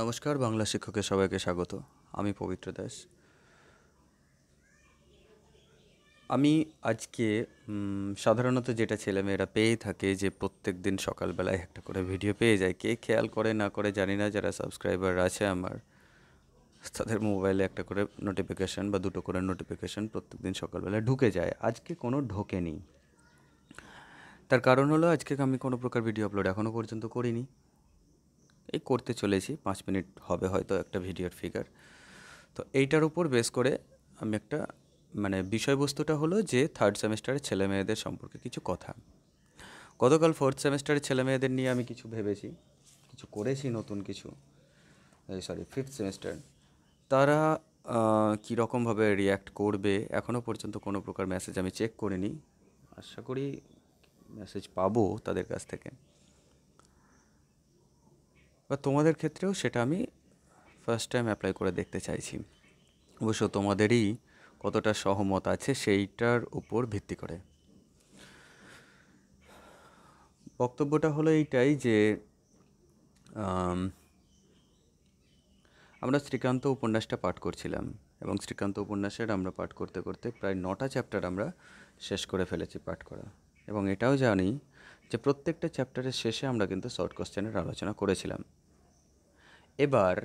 নমস্কার বাংলা শিক্ষকের সবাইকে স্বাগত আমি পবিত্র দাস আমি আজকে সাধারণত যেটা ছেলেমেয়েরা পেয়ে থাকে যে প্রত্যেক দিন সকালবেলায় একটা করে ভিডিও পেয়ে যায় কে খেয়াল করে না করে জানি না যারা সাবস্ক্রাইবার আছে আমার তাদের মোবাইলে একটা করে নোটিফিকেশান বা দুটো করে নোটিফিকেশান প্রত্যেক দিন সকালবেলায় ঢুকে যায় আজকে কোনো ঢোকেনি তার কারণ হলো আজকে আমি কোনো প্রকার ভিডিও আপলোড এখনও পর্যন্ত করিনি এই করতে চলেছি পাঁচ মিনিট হবে হয়তো একটা ভিডিওর ফিগার তো এইটার উপর বেস করে আমি একটা মানে বিষয়বস্তুটা হলো যে থার্ড সেমিস্টারের ছেলে মেয়েদের সম্পর্কে কিছু কথা গতকাল ফোর্থ সেমিস্টারের ছেলে মেয়েদের নিয়ে আমি কিছু ভেবেছি কিছু করেছি নতুন কিছু সরি ফিফথ সেমিস্টার তারা কীরকমভাবে রিয়্যাক্ট করবে এখনও পর্যন্ত কোনো প্রকার মেসেজ আমি চেক করিনি আশা করি মেসেজ পাবো তাদের কাছ থেকে বা তোমাদের ক্ষেত্রেও সেটা আমি ফার্স্ট টাইম অ্যাপ্লাই করে দেখতে চাইছি অবশ্য তোমাদেরই কতটা সহমত আছে সেইটার উপর ভিত্তি করে বক্তব্যটা হলো এইটাই যে আমরা শ্রীকান্ত উপন্যাসটা পাঠ করছিলাম এবং শ্রীকান্ত উপন্যাসের আমরা পাঠ করতে করতে প্রায় নটা চ্যাপ্টার আমরা শেষ করে ফেলেছি পাঠ করা এবং এটাও জানি যে প্রত্যেকটা চ্যাপ্টারের শেষে আমরা কিন্তু শর্ট কোশ্চেনের আলোচনা করেছিলাম এবার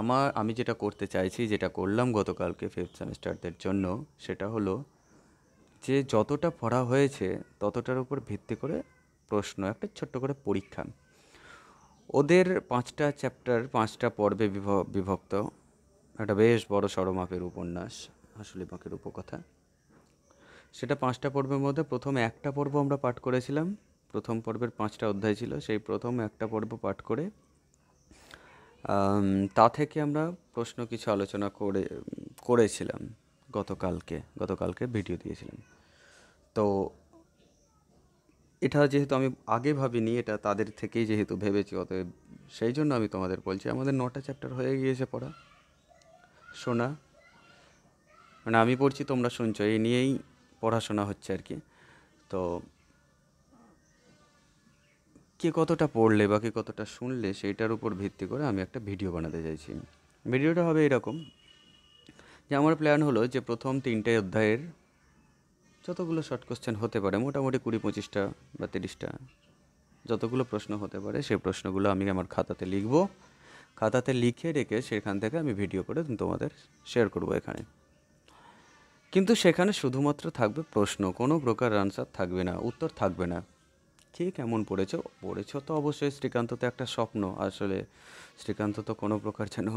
আমার আমি যেটা করতে চাইছি যেটা করলাম গতকালকে ফিফথ সেমিস্টারদের জন্য সেটা হলো যে যতটা পড়া হয়েছে ততটার উপর ভিত্তি করে প্রশ্ন একটা ছোট্ট করে পরীক্ষা ওদের পাঁচটা চ্যাপ্টার পাঁচটা পর্বে বিভক্ত একটা বেশ বড় সরমাপের উপন্যাস আসলে মাকের উপকথা সেটা পাঁচটা পর্বের মধ্যে প্রথম একটা পর্ব আমরা পাঠ করেছিলাম প্রথম পর্বের পাঁচটা অধ্যায় ছিল সেই প্রথম একটা পর্ব পাঠ করে তা থেকে আমরা প্রশ্ন কিছু আলোচনা করে করেছিলাম গতকালকে গতকালকে ভিডিও দিয়েছিলাম তো এটা যেহেতু আমি আগে ভাবিনি এটা তাদের থেকেই যেহেতু ভেবেছি অতএব সেই জন্য আমি তোমাদের বলছি আমাদের নটা চ্যাপ্টার হয়ে গিয়েছে পড়া শোনা মানে আমি পড়ছি তোমরা শুনছো এই নিয়েই পড়াশোনা হচ্ছে আর কি তো কে কতটা পড়লে বা কে কতটা শুনলে সেইটার উপর ভিত্তি করে আমি একটা ভিডিও বানাতে চাইছি ভিডিওটা হবে এরকম যে আমার প্ল্যান হলো যে প্রথম তিনটে অধ্যায়ের যতগুলো শর্ট কোশ্চেন হতে পারে মোটামুটি কুড়ি পঁচিশটা বা তিরিশটা যতগুলো প্রশ্ন হতে পারে সেই প্রশ্নগুলো আমি আমার খাতাতে লিখব খাতাতে লিখে রেখে সেখান থেকে আমি ভিডিও করে তোমাদের শেয়ার করব এখানে কিন্তু সেখানে শুধুমাত্র থাকবে প্রশ্ন কোনো প্রকার আনসার থাকবে না উত্তর থাকবে না কে কেমন পড়েছো পড়েছো তো অবশ্যই শ্রীকান্ত তো একটা স্বপ্ন আসলে শ্রীকান্ত তো কোনো প্রকার যেন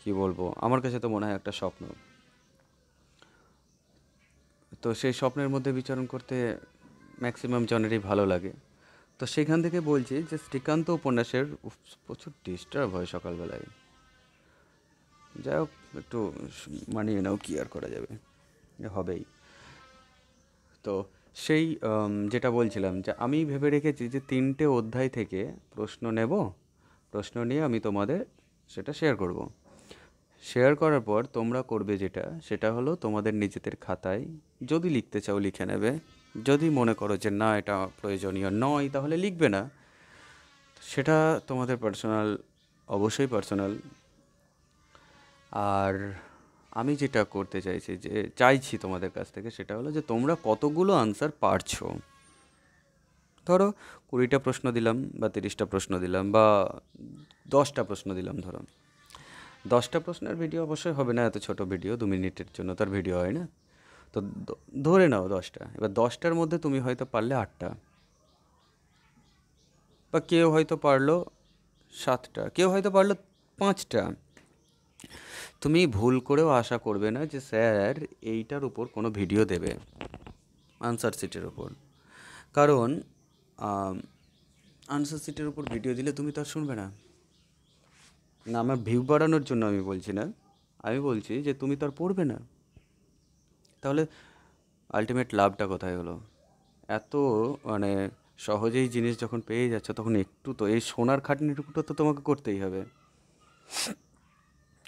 কী বলবো আমার কাছে তো মনে হয় একটা স্বপ্ন তো সেই স্বপ্নের মধ্যে বিচরণ করতে ম্যাক্সিমাম জনেরই ভালো লাগে তো সেখান থেকে বলছি যে শ্রীকান্ত উপন্যাসের প্রচুর ডিস্টার্ব হয় সকালবেলায় যাই হোক একটু মানিয়ে নাও কি আর করা যাবে হবেই তো সেই যেটা বলছিলাম যে আমি ভেবে রেখেছি যে তিনটে অধ্যায় থেকে প্রশ্ন নেব প্রশ্ন নিয়ে আমি তোমাদের সেটা শেয়ার করব শেয়ার করার পর তোমরা করবে যেটা সেটা হলো তোমাদের নিজেদের খাতায় যদি লিখতে চাও লিখে নেবে যদি মনে করো যে না এটা প্রয়োজনীয় নয় তাহলে লিখবে না সেটা তোমাদের পার্সোনাল অবশ্যই পার্সোনাল আর আমি যেটা করতে চাইছি যে চাইছি তোমাদের কাছ থেকে সেটা হলো যে তোমরা কতগুলো আনসার পারছো ধরো কুড়িটা প্রশ্ন দিলাম বা তিরিশটা প্রশ্ন দিলাম বা দশটা প্রশ্ন দিলাম ধরো দশটা প্রশ্নের ভিডিও অবশ্যই হবে না এত ছোট ভিডিও দু মিনিটের জন্য তার ভিডিও হয় না তো ধরে নাও দশটা এবার দশটার মধ্যে তুমি হয়তো পারলে আটটা বা কেউ হয়তো পারলো সাতটা কেউ হয়তো পারলো পাঁচটা তুমি ভুল করেও আশা করবে না যে স্যার এইটার উপর কোনো ভিডিও দেবে আনসার সিটের উপর কারণ আনসার সিটের উপর ভিডিও দিলে তুমি তো আর শুনবে না না আমার ভিউ বাড়ানোর জন্য আমি বলছি না আমি বলছি যে তুমি তো আর পড়বে না তাহলে আলটিমেট লাভটা কোথায় হলো এত মানে সহজেই জিনিস যখন পেয়ে যাচ্ছ তখন একটু তো এই সোনার খাটনিটুকুটা তো তোমাকে করতেই হবে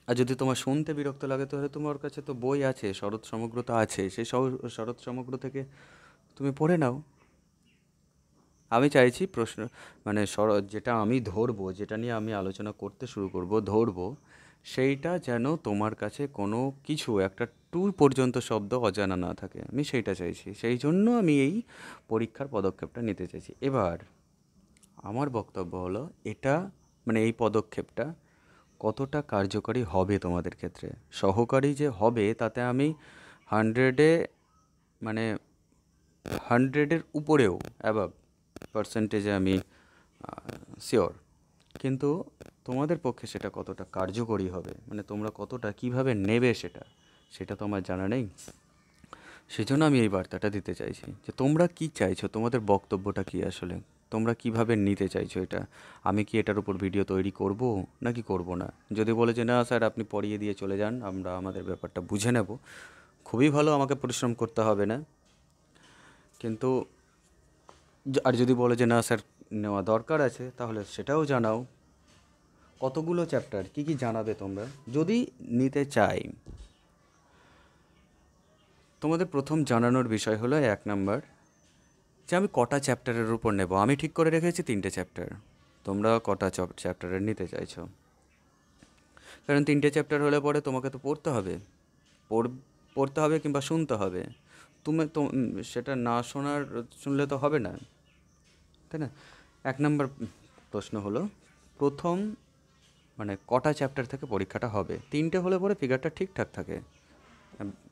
আর যদি তোমার শুনতে বিরক্ত লাগে তাহলে তোমার কাছে তো বই আছে শরৎ সমগ্রতা আছে সেই শরৎ সমগ্র থেকে তুমি পড়ে নাও আমি চাইছি প্রশ্ন মানে শরৎ যেটা আমি ধরবো যেটা নিয়ে আমি আলোচনা করতে শুরু করব ধরবো সেইটা যেন তোমার কাছে কোনো কিছু একটা টু পর্যন্ত শব্দ অজানা না থাকে আমি সেইটা চাইছি সেই জন্য আমি এই পরীক্ষার পদক্ষেপটা নিতে চাইছি এবার আমার বক্তব্য হলো এটা মানে এই পদক্ষেপটা কতটা কার্যকারী হবে তোমাদের ক্ষেত্রে সহকারী যে হবে তাতে আমি হান্ড্রেডে মানে হান্ড্রেডের উপরেও অ্যাবাব পার্সেন্টেজে আমি শিওর কিন্তু তোমাদের পক্ষে সেটা কতটা কার্যকরী হবে মানে তোমরা কতটা কিভাবে নেবে সেটা সেটা তো আমার জানা নেই সেজন্য আমি এই বার্তাটা দিতে চাইছি যে তোমরা কি চাইছো তোমাদের বক্তব্যটা কি আসলে তোমরা কিভাবে নিতে চাইছো এটা আমি কি এটার উপর ভিডিও তৈরি করব নাকি করব না যদি বলে যে না স্যার আপনি পড়িয়ে দিয়ে চলে যান আমরা আমাদের ব্যাপারটা বুঝে নেব খুবই ভালো আমাকে পরিশ্রম করতে হবে না কিন্তু আর যদি বলে যে না স্যার নেওয়া দরকার আছে তাহলে সেটাও জানাও কতগুলো চ্যাপ্টার কি কি জানাবে তোমরা যদি নিতে চাই তোমাদের প্রথম জানানোর বিষয় হলো এক নাম্বার যে আমি কটা চ্যাপ্টারের উপর নেব আমি ঠিক করে রেখেছি তিনটে চ্যাপ্টার তোমরা কটা চ্যাপ্টারের নিতে চাইছো কারণ তিনটে চ্যাপ্টার হলে পরে তোমাকে তো পড়তে হবে পড়তে হবে কিংবা শুনতে হবে তুমি তো সেটা না শোনার শুনলে তো হবে না তাই না এক নম্বর প্রশ্ন হলো প্রথম মানে কটা চ্যাপ্টার থেকে পরীক্ষাটা হবে তিনটে হলে পরে ফিগারটা ঠিকঠাক থাকে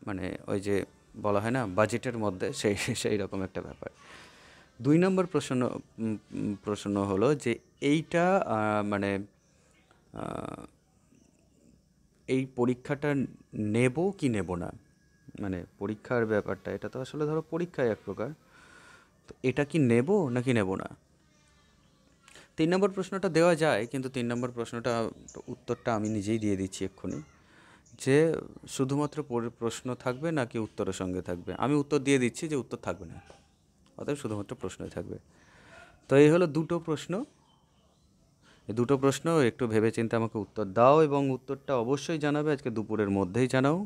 মানে ওই যে বলা হয় না বাজেটের মধ্যে সেই সেই রকম একটা ব্যাপার দুই নম্বর প্রশ্ন প্রশ্ন হলো যে এইটা মানে এই পরীক্ষাটা নেব কি নেব না মানে পরীক্ষার ব্যাপারটা এটা তো আসলে ধরো পরীক্ষা এক প্রকার তো এটা কি নেব নাকি নেব না তিন নম্বর প্রশ্নটা দেওয়া যায় কিন্তু তিন নম্বর প্রশ্নটা উত্তরটা আমি নিজেই দিয়ে দিচ্ছি এক্ষুনি যে শুধুমাত্র প্রশ্ন থাকবে নাকি উত্তরের সঙ্গে থাকবে আমি উত্তর দিয়ে দিচ্ছি যে উত্তর থাকবে না অতএব শুধুমাত্র প্রশ্নই থাকবে তো এই হলো দুটো প্রশ্ন এই দুটো প্রশ্ন একটু ভেবে চিন্তে আমাকে উত্তর দাও এবং উত্তরটা অবশ্যই জানাবে আজকে দুপুরের মধ্যেই জানাও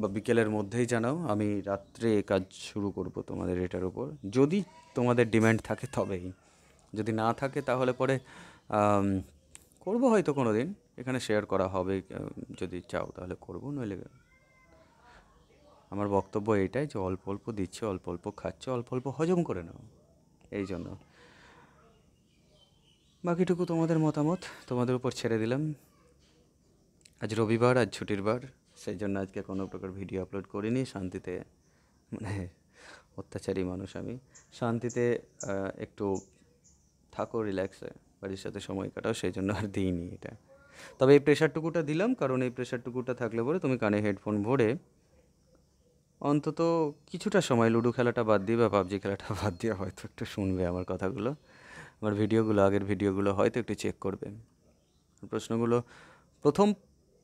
বা বিকেলের মধ্যেই জানাও আমি রাত্রে কাজ শুরু করব তোমাদের এটার উপর যদি তোমাদের ডিম্যান্ড থাকে তবেই যদি না থাকে তাহলে পরে করবো হয়তো কোনো দিন এখানে শেয়ার করা হবে যদি চাও তাহলে করবো নইলে আমার বক্তব্য এটাই যে অল্প অল্প দিচ্ছে অল্প অল্প খাচ্ছে অল্প অল্প হজম করে নাও এই জন্য বাকিটুকু তোমাদের মতামত তোমাদের উপর ছেড়ে দিলাম আজ রবিবার আজ ছুটির বার সেই জন্য আজকে কোনো প্রকার ভিডিও আপলোড করিনি শান্তিতে মানে অত্যাচারী মানুষ আমি শান্তিতে একটু থাকো রিল্যাক্সে বাড়ির সাথে সময় কাটাও সেই জন্য আর দিইনি এটা তবে এই প্রেশারটুকুটা দিলাম কারণ এই প্রেশারটুকুটা থাকলে পরে তুমি কানে হেডফোন ভরে অন্তত কিছুটা সময় লুডো খেলাটা বাদ দিয়ে বা পাবজি খেলাটা বাদ দিয়ে হয়তো একটু শুনবে আমার কথাগুলো আমার ভিডিওগুলো আগের ভিডিওগুলো হয়তো একটু চেক করবে প্রশ্নগুলো প্রথম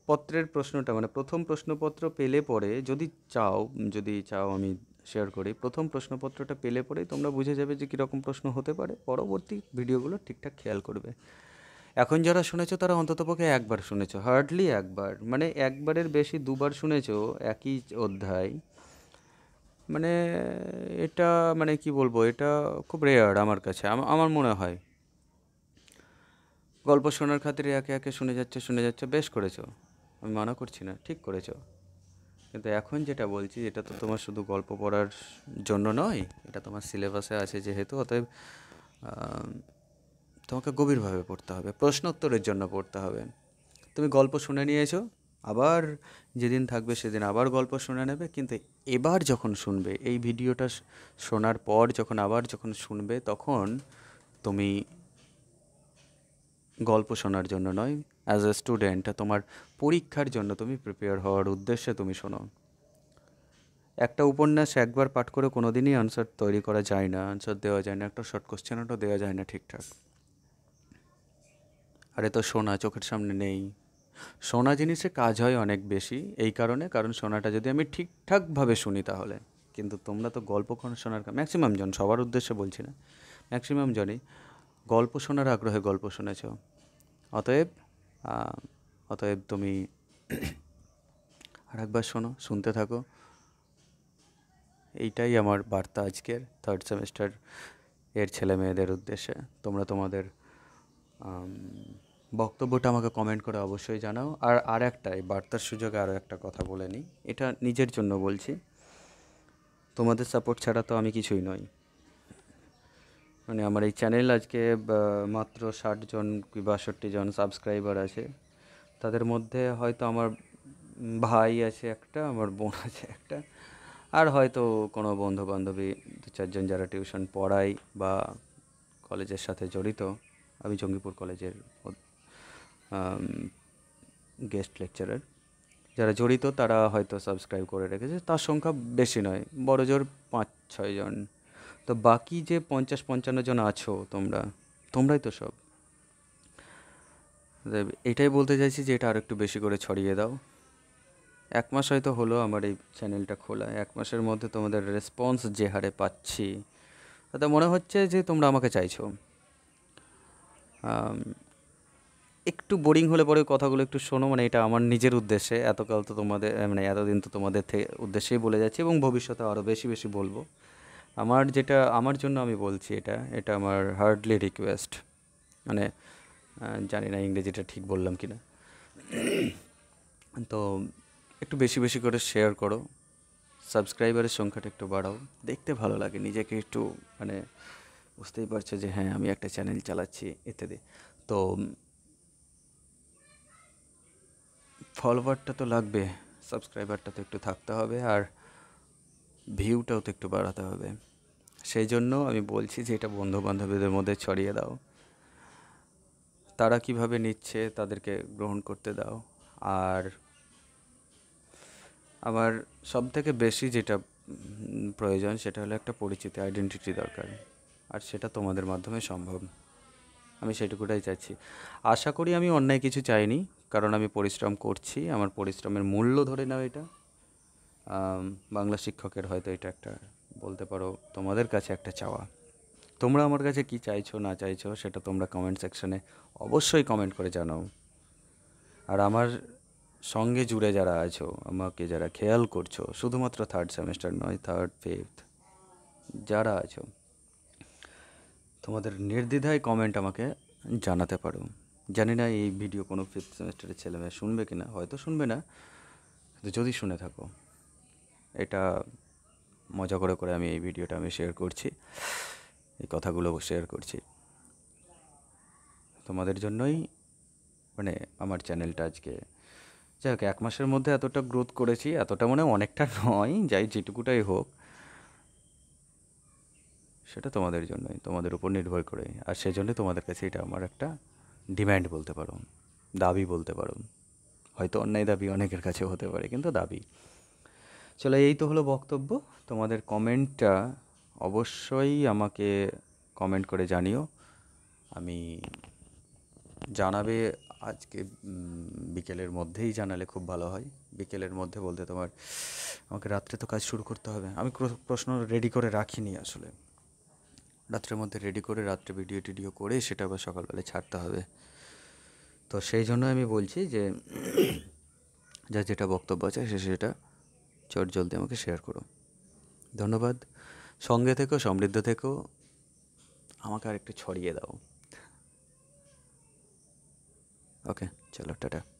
পত্রের প্রশ্নটা মানে প্রথম প্রশ্নপত্র পেলে পরে যদি চাও যদি চাও আমি শেয়ার করি প্রথম প্রশ্নপত্রটা পেলে পরেই তোমরা বুঝে যাবে যে কীরকম প্রশ্ন হতে পারে পরবর্তী ভিডিওগুলো ঠিকঠাক খেয়াল করবে এখন যারা শুনেছো তারা অন্তত পক্ষে একবার শুনেছ হার্ডলি একবার মানে একবারের বেশি দুবার শুনেছো একই অধ্যায় মানে এটা মানে কি বলবো এটা খুব রেয়ার আমার কাছে আমার মনে হয় গল্প শোনার খাতিরে একে একে শুনে যাচ্ছে শুনে যাচ্ছে বেশ করেছো আমি মনে করছি না ঠিক করেছো কিন্তু এখন যেটা বলছি এটা তো তোমার শুধু গল্প পড়ার জন্য নয় এটা তোমার সিলেবাসে আছে যেহেতু অতএব তোমাকে গভীরভাবে পড়তে হবে প্রশ্ন উত্তরের জন্য পড়তে হবে তুমি গল্প শুনে নিয়েছো আবার যেদিন থাকবে সেদিন আবার গল্প শুনে নেবে কিন্তু এবার যখন শুনবে এই ভিডিওটা শোনার পর যখন আবার যখন শুনবে তখন তুমি গল্প শোনার জন্য নয় অ্যাজ এ স্টুডেন্ট তোমার পরীক্ষার জন্য তুমি প্রিপেয়ার হওয়ার উদ্দেশ্যে তুমি শোনো একটা উপন্যাস একবার পাঠ করে কোনো দিনই আনসার তৈরি করা যায় না আনসার দেওয়া যায় না একটা শর্ট কোশ্চেনও দেওয়া যায় না ঠিকঠাক আরে তো সোনা চোখের সামনে নেই সোনা জিনিসে কাজ হয় অনেক বেশি এই কারণে কারণ সোনাটা যদি আমি ঠিকঠাকভাবে শুনি তাহলে কিন্তু তোমরা তো গল্প শোনার ম্যাক্সিমাম জন সবার উদ্দেশ্যে বলছি না ম্যাক্সিমাম জনই গল্প শোনার আগ্রহে গল্প শুনেছ অতএব অতএব তুমি আর একবার শোনো শুনতে থাকো এইটাই আমার বার্তা আজকের থার্ড সেমিস্টার এর ছেলে মেয়েদের উদ্দেশ্যে তোমরা তোমাদের বক্তব্যটা আমাকে কমেন্ট করে অবশ্যই জানাও আর আর একটা এই বার্তার সুযোগে আরও একটা কথা বলে নিই এটা নিজের জন্য বলছি তোমাদের সাপোর্ট ছাড়া তো আমি কিছুই নই মানে আমার এই চ্যানেল আজকে মাত্র ষাট জন কি বাষট্টি জন সাবস্ক্রাইবার আছে তাদের মধ্যে হয়তো আমার ভাই আছে একটা আমার বোন আছে একটা আর হয়তো কোনো বন্ধু বান্ধবী দু চারজন যারা টিউশন পড়াই বা কলেজের সাথে জড়িত আমি জঙ্গিপুর কলেজের গেস্ট um, লেকচারার যারা জড়িত তারা হয়তো সাবস্ক্রাইব করে রেখেছে তার সংখ্যা বেশি নয় বড় জোর পাঁচ ছয়জন তো বাকি যে পঞ্চাশ পঞ্চান্ন জন আছো তোমরা তোমরাই তো সব এটাই বলতে চাইছি যে এটা আর একটু বেশি করে ছড়িয়ে দাও এক মাস হয়তো হলো আমার এই চ্যানেলটা খোলা এক মাসের মধ্যে তোমাদের রেসপন্স যে হারে পাচ্ছি তাতে মনে হচ্ছে যে তোমরা আমাকে চাইছো একটু বোরিং হলে পরে কথাগুলো একটু শোনো মানে এটা আমার নিজের উদ্দেশ্যে এতকাল তো তোমাদের মানে এতদিন তো তোমাদের থেকে উদ্দেশ্যেই বলে যাচ্ছি এবং ভবিষ্যতে আরও বেশি বেশি বলবো আমার যেটা আমার জন্য আমি বলছি এটা এটা আমার হার্ডলি রিকোয়েস্ট মানে জানি না ইংরেজিটা ঠিক বললাম কি না তো একটু বেশি বেশি করে শেয়ার করো সাবস্ক্রাইবারের সংখ্যাটা একটু বাড়াও দেখতে ভালো লাগে নিজেকে একটু মানে বুঝতেই পারছো যে হ্যাঁ আমি একটা চ্যানেল চালাচ্ছি ইত্যাদি তো ফলোয়ারটা তো লাগবে সাবস্ক্রাইবারটা তো একটু থাকতে হবে আর ভিউটাও তো একটু বাড়াতে হবে সেই জন্য আমি বলছি যে এটা বন্ধুবান্ধবীদের মধ্যে ছড়িয়ে দাও তারা কিভাবে নিচ্ছে তাদেরকে গ্রহণ করতে দাও আর আমার সব থেকে বেশি যেটা প্রয়োজন সেটা হলো একটা পরিচিতি আইডেন্টিটি দরকার আর সেটা তোমাদের মাধ্যমে সম্ভব আমি সেটুকুটাই চাইছি আশা করি আমি অন্যায় কিছু চাইনি কারণ আমি পরিশ্রম করছি আমার পরিশ্রমের মূল্য ধরে নাও এটা বাংলা শিক্ষকের হয়তো এটা একটা বলতে পারো তোমাদের কাছে একটা চাওয়া তোমরা আমার কাছে কি চাইছো না চাইছো সেটা তোমরা কমেন্ট সেকশানে অবশ্যই কমেন্ট করে জানাও আর আমার সঙ্গে জুড়ে যারা আছো আমাকে যারা খেয়াল করছো শুধুমাত্র থার্ড সেমিস্টার নয় থার্ড ফিফথ যারা আছো তোমাদের নির্দ্বিধায় কমেন্ট আমাকে জানাতে পারো জানি না এই ভিডিও কোনো ফিফথ সেমিস্টারের ছেলেমেয়ে শুনবে কি না হয়তো শুনবে না যদি শুনে থাকো এটা মজা করে করে আমি এই ভিডিওটা আমি শেয়ার করছি এই কথাগুলো শেয়ার করছি তোমাদের জন্যই মানে আমার চ্যানেলটা আজকে যাই হোক এক মাসের মধ্যে এতটা গ্রোথ করেছি এতটা মানে অনেকটা নয় যাই যেটুকুটাই হোক সেটা তোমাদের জন্যই তোমাদের উপর নির্ভর করে আর সেজন্যই তোমাদের কাছে এটা আমার একটা ডিম্যান্ড বলতে পারো দাবি বলতে পারো হয়তো অন্যায় দাবি অনেকের কাছে হতে পারে কিন্তু দাবি চলো এই তো হলো বক্তব্য তোমাদের কমেন্টটা অবশ্যই আমাকে কমেন্ট করে জানিও আমি জানাবে আজকে বিকেলের মধ্যেই জানালে খুব ভালো হয় বিকেলের মধ্যে বলতে তোমার আমাকে রাত্রে তো কাজ শুরু করতে হবে আমি প্রশ্ন রেডি করে রাখিনি আসলে রাত্রের মধ্যে রেডি করে রাত্রে ভিডিও টিডিও করে সেটা আবার সকালবেলায় ছাড়তে হবে তো সেই জন্য আমি বলছি যে যা যেটা বক্তব্য আছে সে সেটা চট জলদি আমাকে শেয়ার করো ধন্যবাদ সঙ্গে থেকো সমৃদ্ধ থেকো আমাকে আর একটু ছড়িয়ে দাও ওকে চলো টাটা